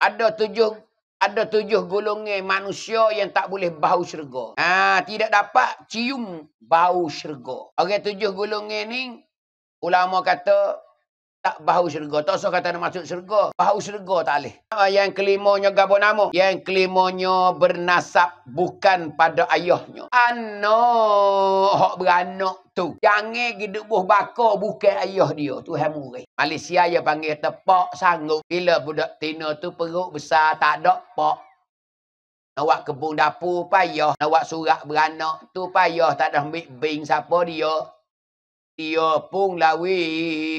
ada tujuh ada tujuh golongan manusia yang tak boleh bau syurga. Ha, tidak dapat cium bau syurga. Orang okay, tujuh golongan ni ulama kata tak bau syurga. Tak usah kata nak masuk syurga. Bau syurga tak boleh. Ah, yang kelimanya gabo nama. Yang kelimanya bernasab bukan pada ayahnya. Ano. Hak beranak tu. Yang ni hidup buh bako bukan ayah dia. Tu yang murid. Malaysia yang panggil tepak sanggup. Bila budak tina tu perut besar tak ada pak. Nak buat kebun dapur payah. Nak buat surat beranak tu payah. Tak ada ambil bing siapa dia dia pun lawi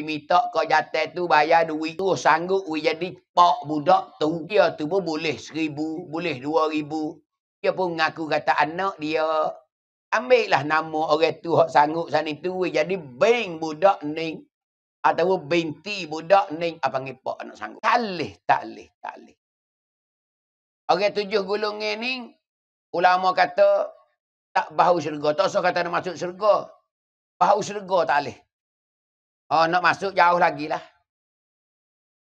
minta kau jatah tu bayar duit tu sanggup we jadi pak budak tu dia tu pun boleh seribu boleh dua ribu dia pun ngaku kata anak dia ambil lah nama orang tu hak sanggup sana tu we jadi bing budak ni atau binti budak ni apa ah, panggil pak anak sanggup talih talih talih orang tujuh gulung ni ulama kata tak bahu syurga tak usah kata nak masuk syurga bau syurga tak boleh. Oh, nak masuk jauh lagi lah.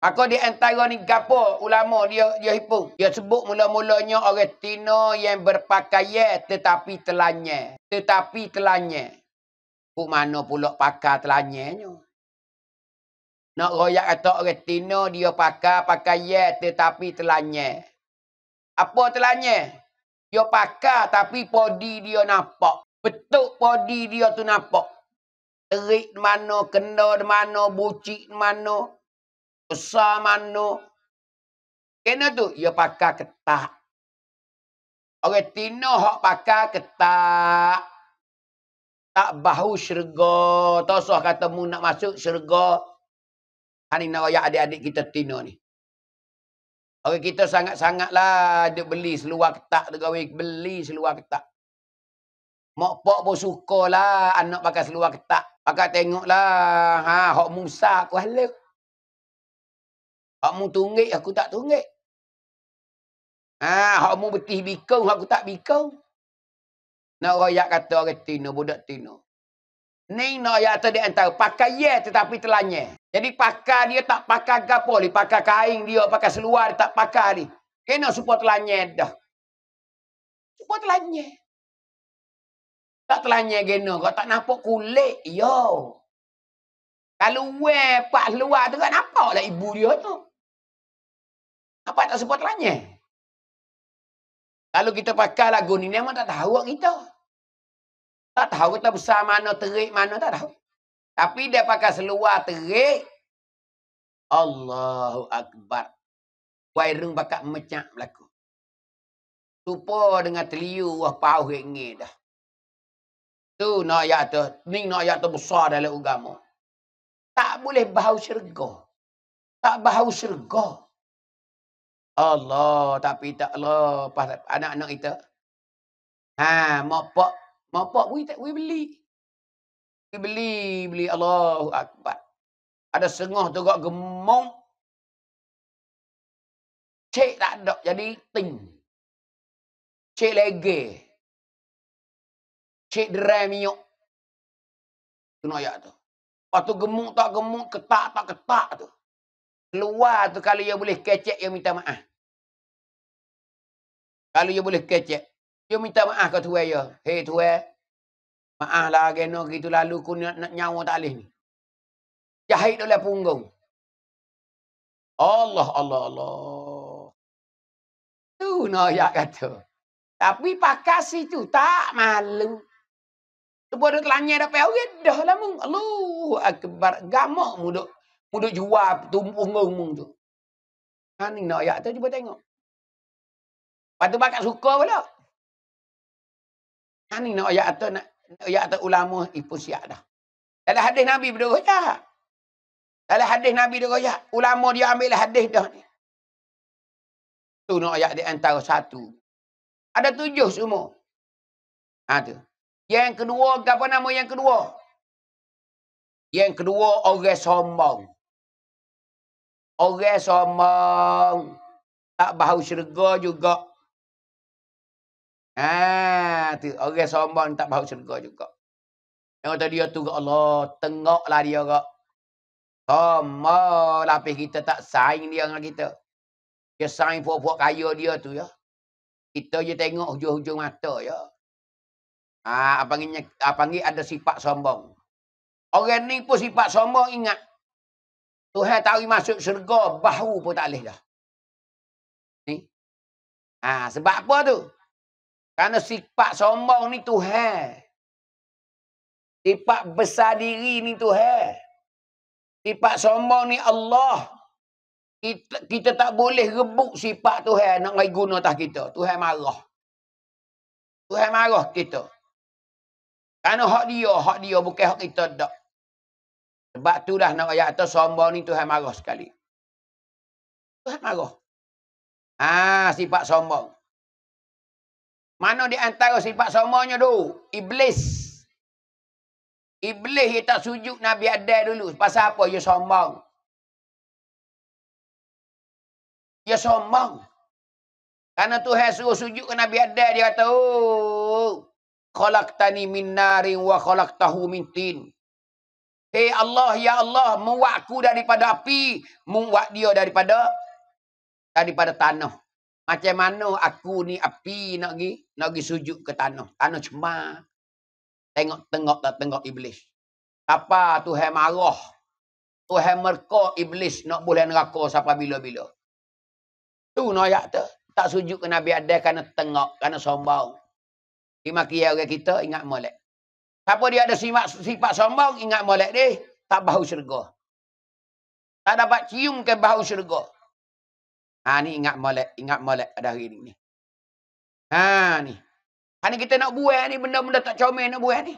Aku di antara ni gapo ulama dia dia hipu. Dia sebut mula-mulanya orang Tino yang berpakaian tetapi telanye. Tetapi telanye. Ku mana pula pakai telanye nya? Nak royak kata orang Tino dia pakai pakaian tetapi telanye. Apa telanye? Dia pakai tapi podi dia nampak. Betul podi dia tu nampak. Terik mana, kendor mana, bucik mana, besar mana. Kena tu, ia ya pakai ketak. Orang Tino hok pakai ketak. Tak bahu syurga. Tak usah kata mu nak masuk syurga. Hani kan nak rayak adik-adik kita Tino ni. Orang kita sangat-sangatlah dia beli seluar ketak. Dia beli seluar ketak. Mak pok pun sukalah anak pakai seluar ketak. Pakai tengoklah. Ha, hak Musa aku halau. Hak mu tunggik, aku tak tunggik. Ha, hak mu betih bikau, aku tak bikau. Nak rakyat kata orang tina, budak tina. Ni nak rakyat tadi antara. Pakai ye tetapi telanya. Jadi pakai dia tak pakai gapol. Pakai kain dia, pakai seluar, tak pakai ni. Kena support telanya dah. Support telanya. Tak telanya gena. Kau tak nampak kulit. Yo. Kalau weh pak luar tu kan nampak lah ibu dia tu. Apa tak sebut telanya? Kalau kita pakai lagu ni, memang tak tahu kita. Tak tahu kita besar mana, terik mana, tak tahu. Tapi dia pakai seluar terik. Allahu Akbar. Wairung bakat mecak berlaku. Tupa dengan teliu, wah pahuk ni dah. Tu nak ayat tu. Ni nak ayat tu besar dalam agama. Tak boleh bahu syurga. Tak bahu syurga. Allah. Tapi tak lepas lah. anak-anak kita. Ha, mapak. pak pun pak we beli. We beli. Beli Allahu Akbar. Ada sengah tu kak gemong. Cik tak ada. Jadi ting. Cik legeh cik derai miyok. Tu noyak tu. Lepas tu gemuk tak gemuk, ketak tak ketak tu. Keluar tu kalau dia boleh kecek, dia minta maaf. Kalau dia boleh kecek, dia minta maaf ke tuai dia. Hei tuai, maaf lah no, gitu lalu ku nak, nak nyawa tak boleh ni. Jahit oleh punggung. Allah, Allah, Allah. Tu noyak kata. Tapi pakai situ tak malu. Tepuk ada telanjang dapat awet. Dah lah mung. Allah akbar. Gamak mung duk. Mung duk jual tumpung mung tu. Ha ni nak ayat tu cuba tengok. Patu tu bakat suka pula. Ha ni nak ayat tu nak. Ya atas ulama ipun eh, siap dah. Dalam hadis Nabi berdua kaya. Dalam hadis Nabi berdua kaya. Ulama dia ambil lah hadis dah ni. Tu nak ayat di antara satu. Ada tujuh semua. Ha tu. Yang kedua, apa nama yang kedua? Yang kedua, orang sombong. Orang sombong. Tak bahu syurga juga. Ah, tu Orang sombong tak bahu syurga juga. Yang kata dia tu, Allah, tengoklah dia. Sombong. Tapi lah, kita tak saing dia dengan kita. Dia saing puak-puak kaya dia tu ya. Kita je tengok hujung-hujung mata ya. Ah, apa Apa abangi ada sifat sombong. Orang ni pun sifat sombong ingat. Tuhan tahu masuk syurga, bahu pun tak boleh dah. Ni. Ah, sebab apa tu? Karena sifat sombong ni Tuhan. Sifat besar diri ni Tuhan. Sifat sombong ni Allah. Kita, kita tak boleh rebut sifat Tuhan nak bagi guna tah kita. Tuhan marah. Tuhan marah kita. Kerana hak dia, hak dia bukan hak kita tak. Sebab tu dah nak ayat atas sombong ni Tuhan marah sekali. Tuhan marah. Ah sifat sombong. Mana di antara sifat sombongnya tu? Iblis. Iblis dia tak sujud Nabi Adai dulu. Pasal apa? Dia sombong. Dia sombong. Karena Tuhan suruh sujud ke Nabi Adai, dia kata, oh, khalaqtani min narin wa khalaqtahu min tin. Hey Allah, ya Allah, muwakku daripada api, muwak dia daripada daripada tanah. Macam mana aku ni api nak pergi, nak pergi sujud ke tanah. Tanah cema. Tengok tengok tak tengok iblis. Apa Tuhan marah. Tuhan merka iblis nak boleh neraka siapa bila-bila. Tu nak no, ayat tu. Tak sujud ke Nabi Adai kerana tengok, kerana sombong. Simak kia orang kita, ingat molek. Siapa dia ada simak, sifat sombong, ingat molek dia. Tak bau syurga. Tak dapat cium ke bau syurga. Ha ni ingat molek, ingat molek pada hari ini. Ha ni. Ha ni kita nak buat ni, benda-benda tak comel nak buat ni.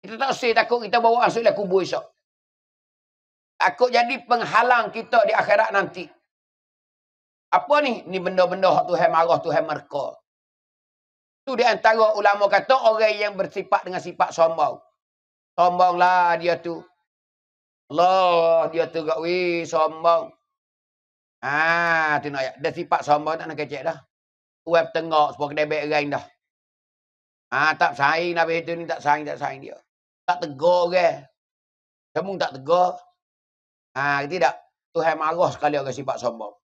Kita tak usah takut kita bawa asyiklah kubur esok. Takut jadi penghalang kita di akhirat nanti. Apa ni? Ni benda-benda Tuhan marah, Tuhan merkau. Itu di antara ulama kata orang yang bersifat dengan sifat sombong. Sombonglah dia tu. Allah dia tu gak weh sombong. Ah, tu nak ayat. Dia sifat sombong tak nak kecek dah. Web tengok sebuah kedai beg orang dah. Ah, tak saing Nabi itu ni tak saing tak saing dia. Tak tegur orang. Semua tak tegur. Ah, ha, tidak. Tuhan marah sekali orang sifat sombong.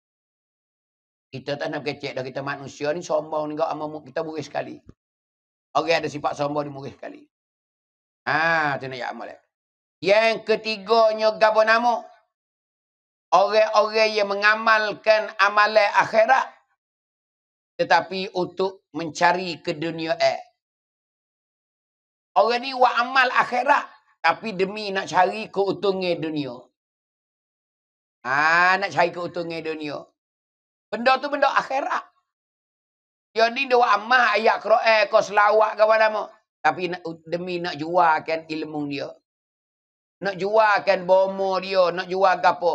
Kita tak nak kecek dah kita manusia ni sombong ni kau amuk kita buris sekali. Orang ada sifat sombong ni buris sekali. Ha, tu nak yak amal. Eh? Yang ketiganya gabo namo. Orang-orang yang mengamalkan amalan akhirat tetapi untuk mencari ke dunia eh. Orang ni wa amal akhirat tapi demi nak cari keuntungan dunia. Ah ha, nak cari keuntungan dunia. Benda tu benda akhirat. Dia ni dia amah ayat Quran eh, kau selawat ke mana mu. Tapi demi nak jualkan ilmu dia. Nak jualkan bomo dia, nak jual ke apa.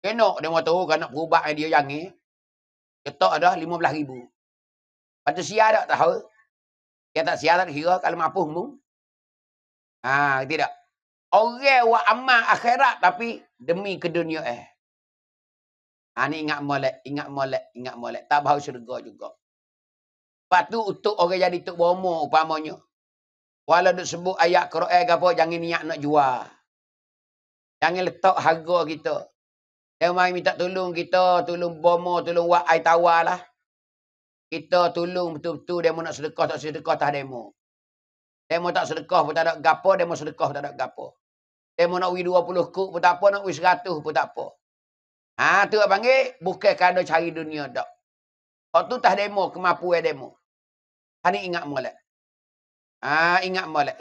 Kenok dia mahu tahu kan nak perubat dia yang ni. Ketok dah RM15,000. Lepas tu siar tak tahu. Dia tak siar ha, tak kira kalau mampu mu. Ha, tidak. Orang buat amal akhirat tapi demi ke dunia eh. Ha ni ingat molek, ingat molek, ingat molek. Tak bau syurga juga. Lepas tu untuk orang jadi tok bomo upamanya. Walau duk sebut ayat Quran ke apa jangan niat nak jual. Jangan letak harga kita. Dia mai minta tolong kita, tolong bomo, tolong buat air tawar lah. Kita tolong betul-betul dia nak sedekah tak sedekah tak demo. Demo tak sedekah pun tak ada gapo, demo sedekah tak ada gapo. Demo nak wi 20 kuk pun tak apa, nak wi 100 pun tak apa. Ha tu orang panggil bukan kerana cari dunia dak. Kau tu tah demo kemampuan demo. Ha ingat molek. Ha ingat molek.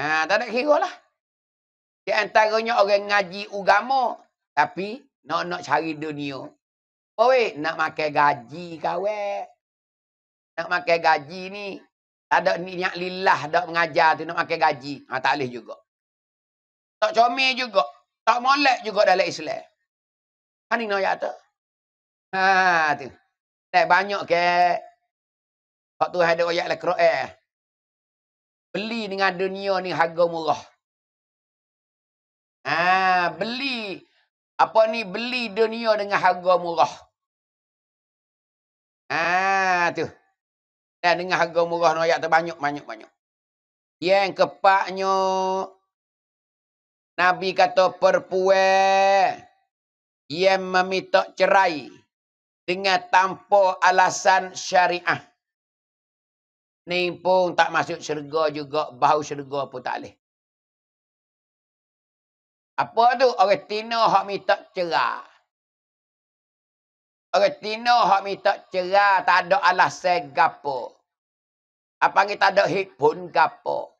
Ha tak nak kira lah. Di antaranya orang ngaji agama tapi nak nak cari dunia. Oi, oh, nak makan gaji kawe. Nak makan gaji ni tak ada niat lillah dak mengajar tu nak makan gaji. Ha tak leh juga. Tak comel juga. Tak molek juga dalam Islam. Kan ini ayat ah, tu. Ha, tu. Tak banyak ke. Sebab tu ada ayat lah eh, Beli dengan dunia ni harga murah. Ha, beli. Apa ni? Beli dunia dengan harga murah. Ha, tu. Dan dengan harga murah ni ayat tu banyak, banyak, banyak. Yang kepaknya. Nabi kata perpuan ia meminta cerai dengan tanpa alasan syariah. Ni pun tak masuk syurga juga, bau syurga pun tak boleh. Apa tu? Orang Tino hak minta cerai. Orang Tino hak minta cerai tak ada alasan gapo. Apa ni tak ada hit pun gapo.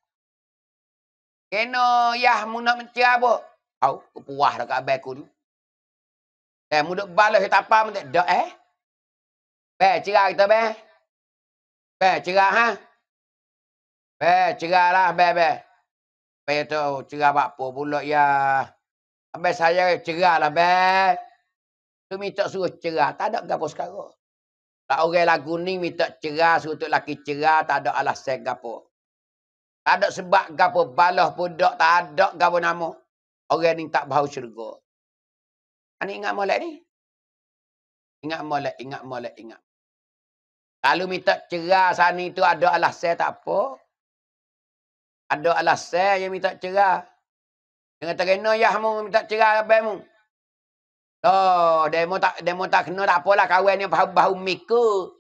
Kena yah munak mencerai apa? Kau puas dekat abai aku tu. Eh, muduk balas kita apa pun tak. Dok eh. Be, cerah kita be. Be, cerah ha. Be, cerah lah be, be. Be, tu cerah buat apa pula ya. Habis saya cerah lah be. Tu minta suruh cerah. Tak ada gapo sekarang. Tak orang lagu ni minta cerah, suruh tu lelaki cerah, tak ada alasan gapo. Tak ada sebab gapo balas pun dok, tak ada gapo nama. Orang ni tak bau syurga. Ani ingat molek ni. Ingat molek, ingat molek, ingat. Kalau minta cerah sana itu ada alasan tak apa. Ada saya yang minta cerah. Dia kata kena ya mu minta cerah abang mu. Oh, demo tak demo tak kena tak apalah kawan ni bau-bau miku.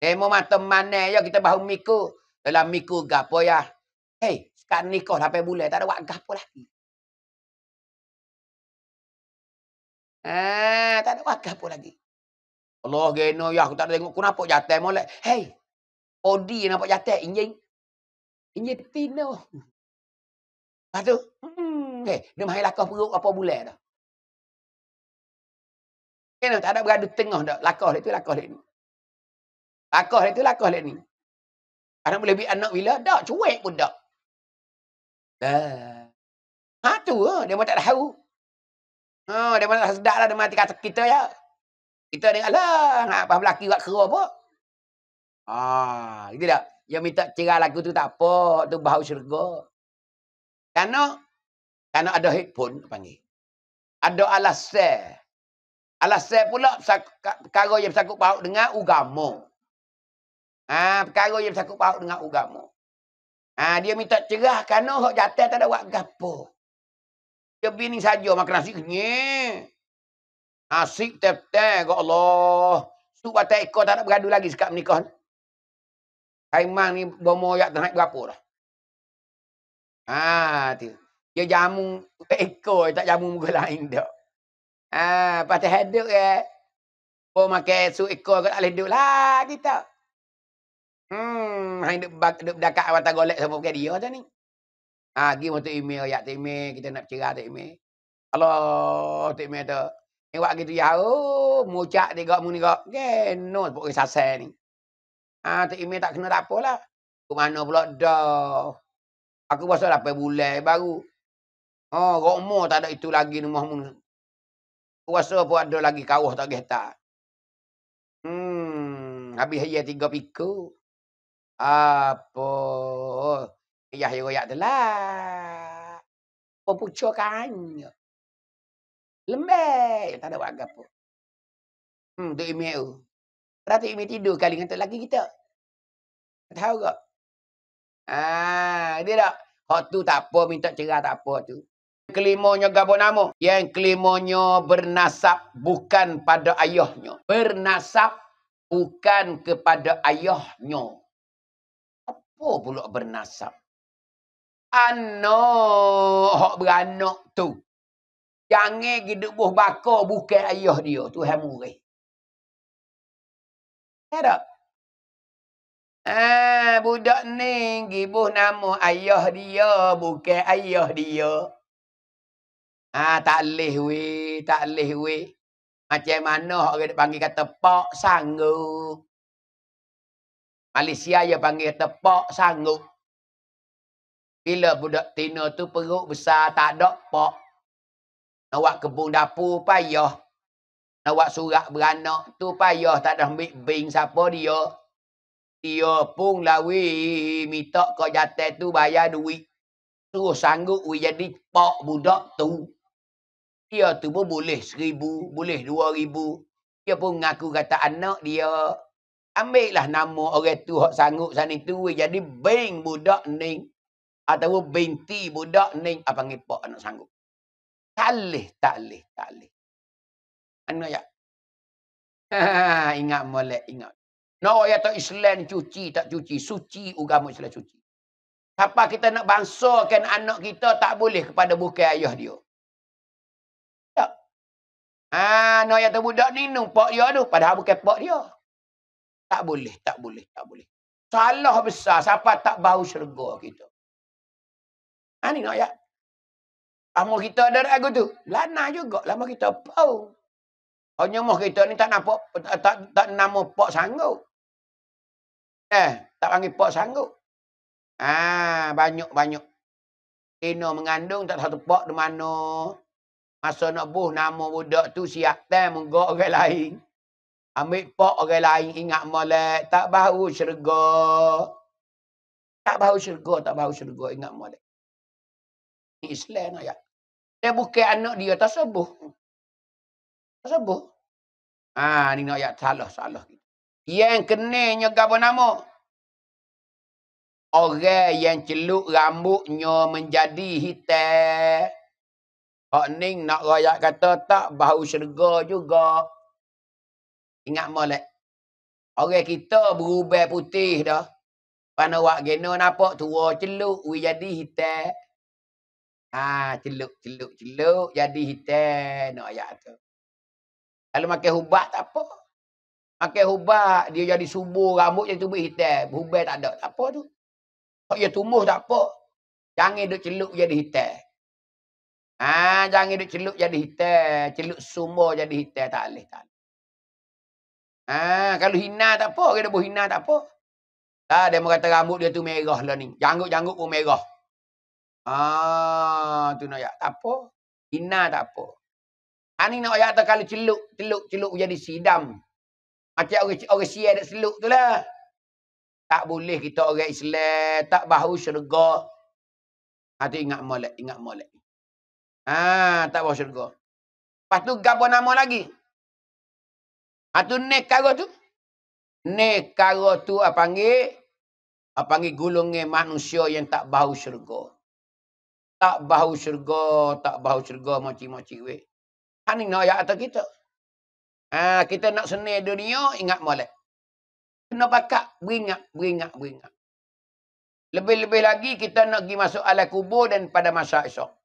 Demo mata mana ya kita bau miku. Dalam miku gapo ya. Hei, eh, sekarang nikah sampai bulan tak ada wak gapo lagi. Eh, tak ada wakaf pun lagi. Allah geno ya aku tak ada tengok aku nampak jatah molek. Hey. Odi nampak jatah injing. Injing tino. Lepas tu, hmm, hey, eh, dia mahir lakar perut apa bulan dah. Kenapa eh, tak ada beradu tengah dah. Lakar dia tu, lakar dia ni. Lakar dia tu, lakar dia ni. Anak boleh beri anak bila? Tak, cuek pun tak. Ha, tu lah. Dia pun tak tahu. Ha, oh, dia mana sedap lah mati kata kita ya. Kita dengar lah. Ha, apa lelaki buat kera apa? Ha, ah, gitu tak? Dia minta cerah lagu tu tak apa. Tu bahu syurga. Kano, kano ada headphone panggil. Ada alasir. Alasir pula perkara yang bersakut paut dengan ugamu. Ha, perkara yang bersakut paut dengan ugamu. Ha, dia minta cerah Kano, orang jatah tak ada buat gapo. Tapi ni saja makan nasi kenyek. Nasi tep-tep. Kau ya Allah. Tu patah ekor tak nak bergaduh lagi sekat menikah ni. Haiman ni bomo yak tak naik berapa dah. Ha, tu. Dia jamu ekor tak jamu muka lain dah. Ha, patah hidup ya. Eh. Oh, kau makan esok ekor kau tak boleh duduk lah kita. Hmm, hidup duduk dekat awak tak golek sama pergi dia ni. Ah, ha, gim untuk email ya, email kita nak cerah tu email. Allah, tu email tu. Ni buat gitu ya, oh, mucak dia gak muni gak. Genos kan, pokoknya sasai ni. Ah, ha, tu email tak kena tak apalah. Ke mana pula dah. Aku rasa dah bulan baru. Oh, ha, gak mo tak ada itu lagi rumah muni Aku rasa pun ada lagi kawah tak geta. Hmm, habis hari tiga pikul. Apa? Ah, Ya, ya, ya, ya, lah. Pupucukannya. Lembek. Tak ada buat apa. Hmm, tu imi tu. Berarti imi tidur kali dengan tu lagi kita. Tak tahu ke? Ah, dia tak. hot tu tak apa, minta cerah tak apa tu. Yang kelimanya gabung Yang kelimanya bernasab bukan pada ayahnya. Bernasab bukan kepada ayahnya. Apa pula bernasab? anak hok beranak tu. Jangan hidup buh bakar bukan ayah dia. Tuhan murih. Ya tak? Ah, budak ni gibuh nama ayah dia bukan ayah dia. Ah, tak leh weh, tak leh weh. Macam mana orang dia panggil kata pak sanggup. Malaysia dia panggil kata pak sanggup. Bila budak tina tu perut besar tak ada pok, Nak buat kebun dapur payah. Nak buat surat beranak tu payah tak ada ambil bing siapa dia. Dia pun lawi minta kau jatuh tu bayar duit. Terus sanggup we jadi pok budak tu. Dia tu pun boleh seribu, boleh dua ribu. Dia pun ngaku kata anak dia. Ambil lah nama orang tu yang sanggup sana tu. Jadi bing budak ni. Atau binti budak ni apa ah, ngipak anak sanggup. Talih, talih, talih. Anak ya. ingat molek, ingat. No, ya tak Islam cuci, tak cuci. Suci, ugamu Islam cuci. Apa kita nak bangsakan anak kita tak boleh kepada bukan ayah dia. Tak. Ha, no, ya tak budak ni numpak dia tu. Padahal bukan pak dia. Tak boleh, tak boleh, tak boleh. Salah besar. Siapa tak bau syurga kita. Ha ni ya, Lama kita ada aku tu. Lana juga lama kita pau. Hanya mah kita ni tak nampak tak tak, tak nama pak sanggup. Eh, tak panggil pak sanggup. Ah, ha, banyak-banyak. Kena mengandung tak satu pak di mana. Masa nak buh nama budak tu siap teh munggu orang lain. Ambil pak orang lain ingat molek tak bau syurga. Tak bau syurga, tak bau syurga ingat molek. Islam nak lah, ayat. Dia bukan anak dia tak sebuh. Tak sebuh. Ha, ah, ni nak ayat salah-salah. Yang kenanya gabar nama. Orang yang celuk rambutnya menjadi hitam. Hak ni nak rakyat kata tak bau syurga juga. Ingat molek. Orang kita berubah putih dah. Panawak waktu gena nampak tua celuk. Wih jadi hitam. Ha, celuk, celuk, celuk. Jadi hitam. No, ayat tu. Kalau pakai hubah tak apa. Pakai hubah dia jadi subur. Rambut jadi tumbuh hitam. Hubat tak ada. Tak apa tu. Kalau dia tumbuh tak apa. Jangan duk celuk jadi hitam. Ha, jangan duk celuk jadi hitam. Celuk sumur jadi hitam. Tak boleh. Tak boleh. Ha, kalau hina tak apa. Kalau dia buh hina tak apa. Ha, dia mau kata rambut dia tu merah lah ni. Janggut-janggut pun merah. Ah, tu nak ayat. Tak apa. Ina tak apa. Ah, Ani nak ayat tak kalau celuk, celuk, celuk jadi sidam. Macam orang, orang siya nak celuk tu lah. Tak boleh kita orang Islam. Tak bahu syurga. Itu ah, ingat molek, ingat molek. Ah, tak bahu syurga. Lepas tu gabar nama lagi. Itu ah, nek karo tu. Nek karo tu apa panggil? Apa panggil gulungnya manusia yang tak bahu syurga tak bau syurga, tak bau syurga macik-macik weh. Hani kan nak ayat kita. Ha, kita nak seni dunia, ingat malek. Kena pakat, beringat, beringat, beringat. Lebih-lebih lagi kita nak pergi masuk ala kubur dan pada masa esok.